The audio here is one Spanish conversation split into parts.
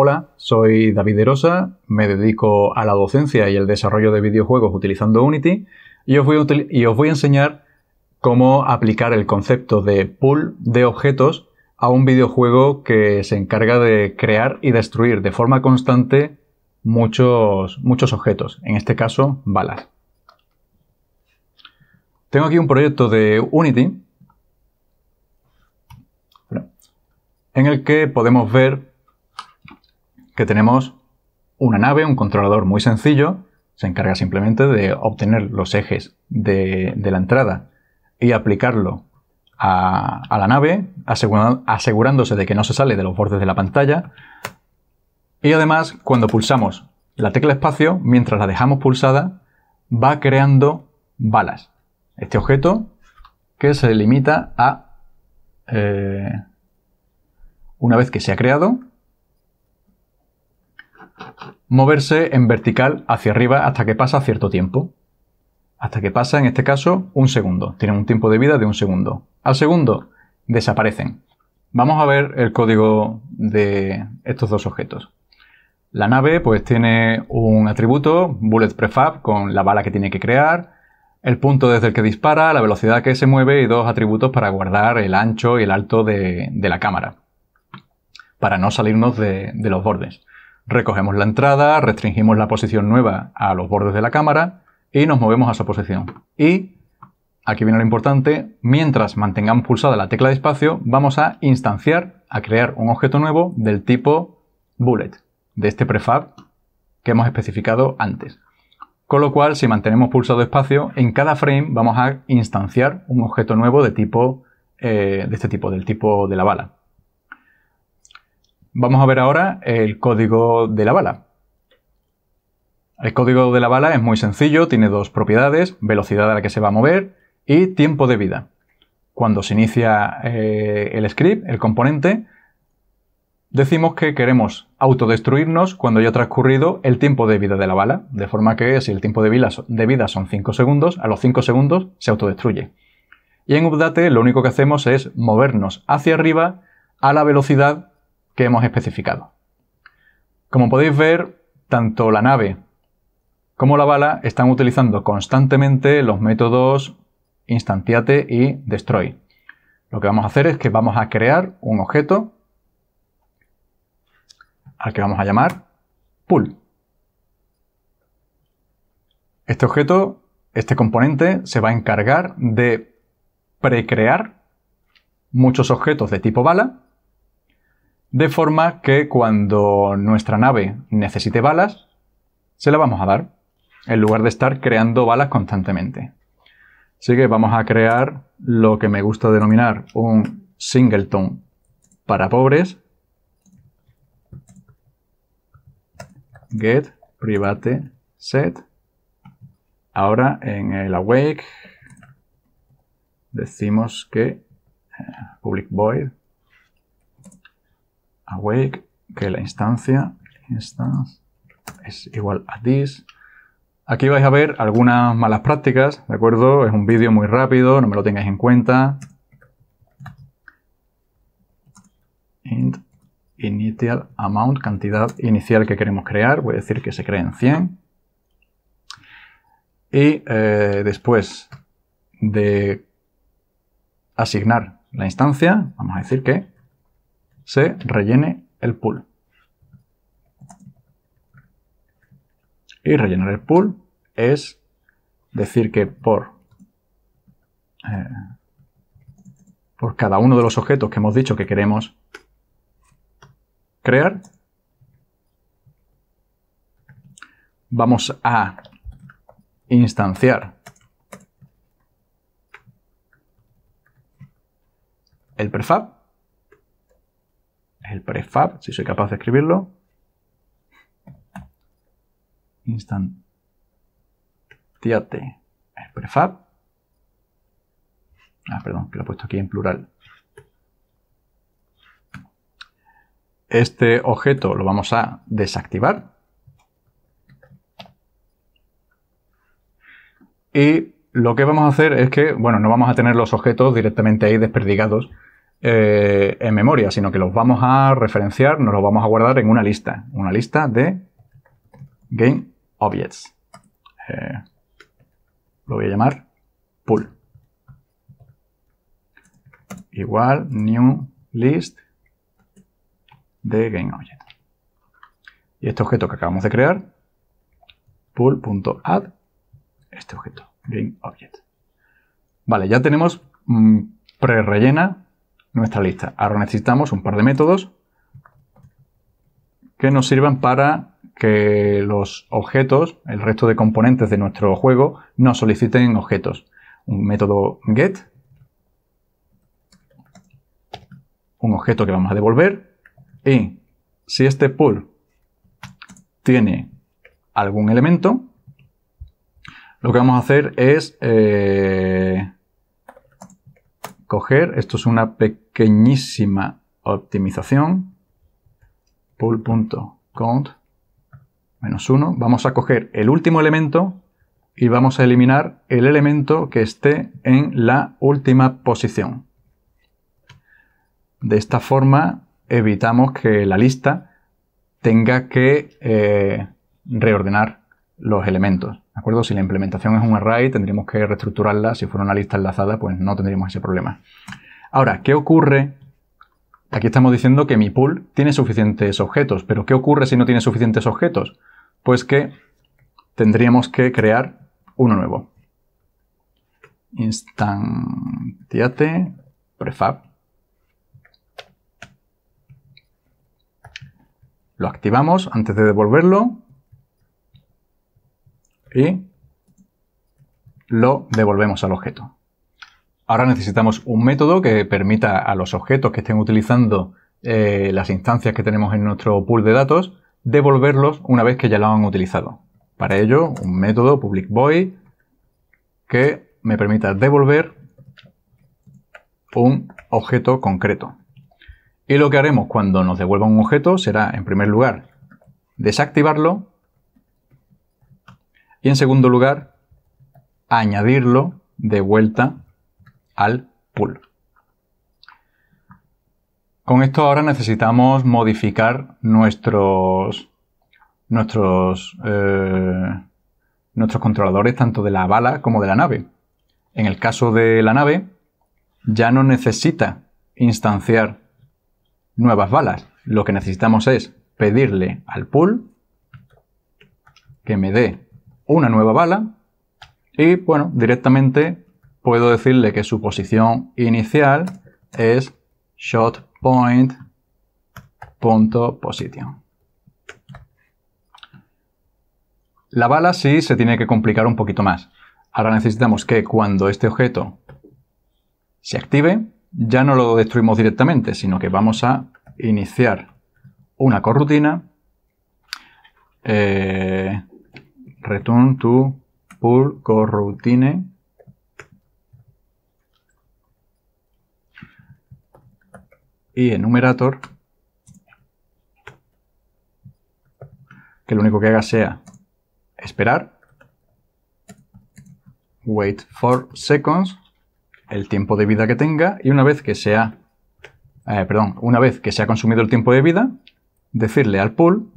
Hola, soy David Erosa. me dedico a la docencia y el desarrollo de videojuegos utilizando Unity y os voy a, enseñar cómo aplicar el concepto de pool de objetos a un videojuego que se encarga de crear y destruir de forma constante muchos, muchos objetos, en este caso balas. Tengo aquí un proyecto de Unity en el que podemos ver que tenemos una nave, un controlador muy sencillo, se encarga simplemente de obtener los ejes de, la entrada y aplicarlo a, la nave, asegurándose de que no se sale de los bordes de la pantalla. Y además, cuando pulsamos la tecla espacio, mientras la dejamos pulsada, va creando balas. Este objeto que se limita a... Eh, una vez que se ha creado, moverse en vertical hacia arriba hasta que pasa cierto tiempo. Hasta que pasa, en este caso, un segundo. Tienen un tiempo de vida de un segundo. Al segundo, desaparecen. Vamos a ver el código de estos dos objetos. La nave pues tiene un atributo, bullet prefab, con la bala que tiene que crear, el punto desde el que dispara, la velocidad que se mueve y dos atributos para guardar el ancho y el alto de, la cámara, para no salirnos de los bordes. Recogemos la entrada, restringimos la posición nueva a los bordes de la cámara y nos movemos a su posición. Y, aquí viene lo importante, mientras mantengamos pulsada la tecla de espacio, vamos a instanciar, a crear un objeto nuevo del tipo bullet, de este prefab que hemos especificado antes. Con lo cual, si mantenemos pulsado espacio, en cada frame vamos a instanciar un objeto nuevo de tipo eh, de este tipo, del tipo de la bala. Vamos a ver ahora el código de la bala. El código de la bala es muy sencillo, tiene dos propiedades, velocidad a la que se va a mover y tiempo de vida. Cuando se inicia eh, el script, el componente, decimos que queremos autodestruirnos cuando haya transcurrido el tiempo de vida de la bala, de forma que si el tiempo de vida, de vida son 5 segundos, a los 5 segundos se autodestruye. Y en Update lo único que hacemos es movernos hacia arriba a la velocidad que hemos especificado. Como podéis ver, tanto la nave como la bala están utilizando constantemente los métodos instantiate y destroy. Lo que vamos a hacer es que vamos a crear un objeto al que vamos a llamar pool. Este objeto, este componente, se va a encargar de precrear muchos objetos de tipo bala de forma que cuando nuestra nave necesite balas, se la vamos a dar, en lugar de estar creando balas constantemente. Así que vamos a crear lo que me gusta denominar un singleton para pobres. Get private set. Ahora en el awake decimos que eh, public void awake que la instancia es igual a this. Aquí vais a ver algunas malas prácticas, ¿de acuerdo? Es un vídeo muy rápido, no me lo tengáis en cuenta. Int initial amount, cantidad inicial que queremos crear, voy a decir que se cree en 100. Y eh, después de asignar la instancia, vamos a decir que se rellene el pool. Y rellenar el pool es decir que por, eh, por cada uno de los objetos que hemos dicho que queremos crear, vamos a instanciar el prefab prefab, si soy capaz de escribirlo. Instantiate prefab. Ah, perdón, que lo he puesto aquí en plural. Este objeto lo vamos a desactivar. Y lo que vamos a hacer es que, bueno, no vamos a tener los objetos directamente ahí desperdigados, eh, en memoria, sino que los vamos a referenciar, nos los vamos a guardar en una lista, una lista de game objects. Eh, lo voy a llamar pool. Igual new list de game object. Y este objeto que acabamos de crear, pool.add, este objeto, game Vale, ya tenemos mm, prerellena nuestra lista. Ahora necesitamos un par de métodos que nos sirvan para que los objetos, el resto de componentes de nuestro juego, nos soliciten objetos. Un método get, un objeto que vamos a devolver y si este pool tiene algún elemento, lo que vamos a hacer es eh, coger, esto es una pequeña pequeñísima optimización, pull.count menos 1, vamos a coger el último elemento y vamos a eliminar el elemento que esté en la última posición. De esta forma evitamos que la lista tenga que eh, reordenar los elementos. ¿De acuerdo? Si la implementación es un array, tendríamos que reestructurarla. Si fuera una lista enlazada, pues no tendríamos ese problema. Ahora, ¿qué ocurre? Aquí estamos diciendo que mi pool tiene suficientes objetos, pero ¿qué ocurre si no tiene suficientes objetos? Pues que tendríamos que crear uno nuevo. Instantiate prefab. Lo activamos antes de devolverlo y lo devolvemos al objeto. Ahora necesitamos un método que permita a los objetos que estén utilizando eh, las instancias que tenemos en nuestro pool de datos devolverlos una vez que ya lo han utilizado. Para ello, un método public void que me permita devolver un objeto concreto. Y lo que haremos cuando nos devuelva un objeto será, en primer lugar, desactivarlo y en segundo lugar, añadirlo de vuelta al pool. Con esto ahora necesitamos modificar nuestros, nuestros, eh, nuestros controladores tanto de la bala como de la nave. En el caso de la nave, ya no necesita instanciar nuevas balas. Lo que necesitamos es pedirle al pool que me dé una nueva bala y, bueno, directamente puedo decirle que su posición inicial es shot point La bala sí se tiene que complicar un poquito más. Ahora necesitamos que cuando este objeto se active, ya no lo destruimos directamente, sino que vamos a iniciar una corrutina eh, return to pull corrutine y numerator, que lo único que haga sea esperar, wait for seconds, el tiempo de vida que tenga y una vez que sea, eh, perdón, una vez que se ha consumido el tiempo de vida, decirle al pool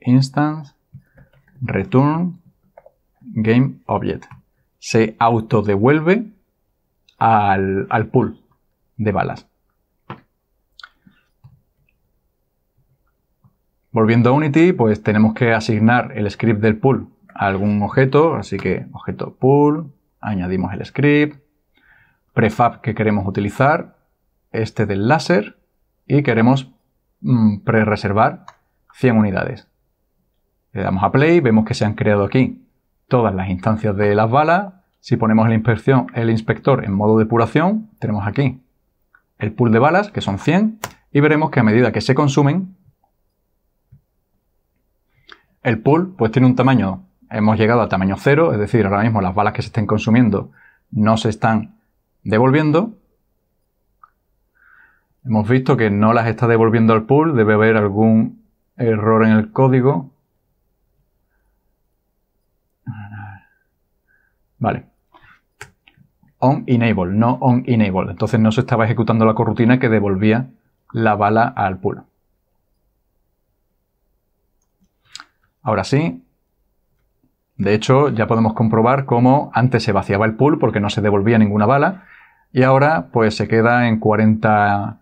instance return game object. Se autodevuelve al, al pool de balas. Volviendo a Unity, pues tenemos que asignar el script del pool a algún objeto, así que objeto pool, añadimos el script, prefab que queremos utilizar, este del láser y queremos mm, pre-reservar 100 unidades. Le damos a play, vemos que se han creado aquí todas las instancias de las balas. Si ponemos el inspector en modo depuración, tenemos aquí el pool de balas, que son 100, y veremos que a medida que se consumen, el pool pues tiene un tamaño, hemos llegado al tamaño cero, es decir, ahora mismo las balas que se estén consumiendo no se están devolviendo. Hemos visto que no las está devolviendo al pool, debe haber algún error en el código. Vale. On enable, no on enable. Entonces no se estaba ejecutando la corrutina que devolvía la bala al pool. Ahora sí. De hecho, ya podemos comprobar cómo antes se vaciaba el pool porque no se devolvía ninguna bala y ahora pues se queda en 40...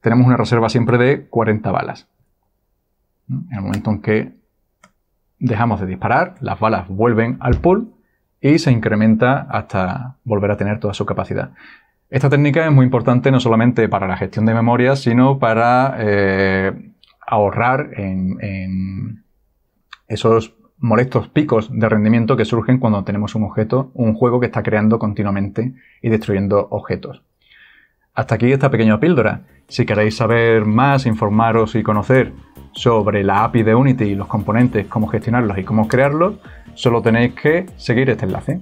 Tenemos una reserva siempre de 40 balas. En el momento en que dejamos de disparar, las balas vuelven al pool y se incrementa hasta volver a tener toda su capacidad. Esta técnica es muy importante no solamente para la gestión de memoria, sino para eh, ahorrar en esos molestos picos de rendimiento que surgen cuando tenemos un objeto, un juego que está creando continuamente y destruyendo objetos. Hasta aquí esta pequeña píldora. Si queréis saber más, informaros y conocer sobre la API de Unity y los componentes, cómo gestionarlos y cómo crearlos, solo tenéis que seguir este enlace.